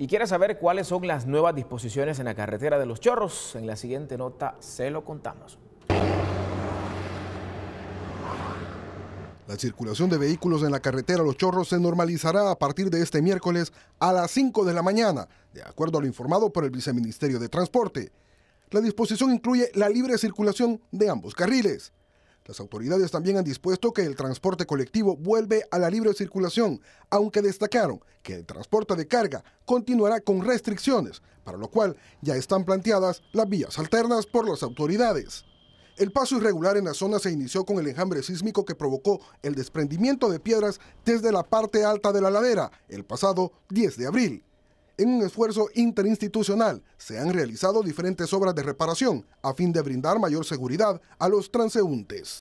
y quiere saber cuáles son las nuevas disposiciones en la carretera de los chorros, en la siguiente nota se lo contamos. La circulación de vehículos en la carretera Los Chorros se normalizará a partir de este miércoles a las 5 de la mañana, de acuerdo a lo informado por el Viceministerio de Transporte. La disposición incluye la libre circulación de ambos carriles. Las autoridades también han dispuesto que el transporte colectivo vuelve a la libre circulación, aunque destacaron que el transporte de carga continuará con restricciones, para lo cual ya están planteadas las vías alternas por las autoridades. El paso irregular en la zona se inició con el enjambre sísmico que provocó el desprendimiento de piedras desde la parte alta de la ladera el pasado 10 de abril. En un esfuerzo interinstitucional se han realizado diferentes obras de reparación a fin de brindar mayor seguridad a los transeúntes.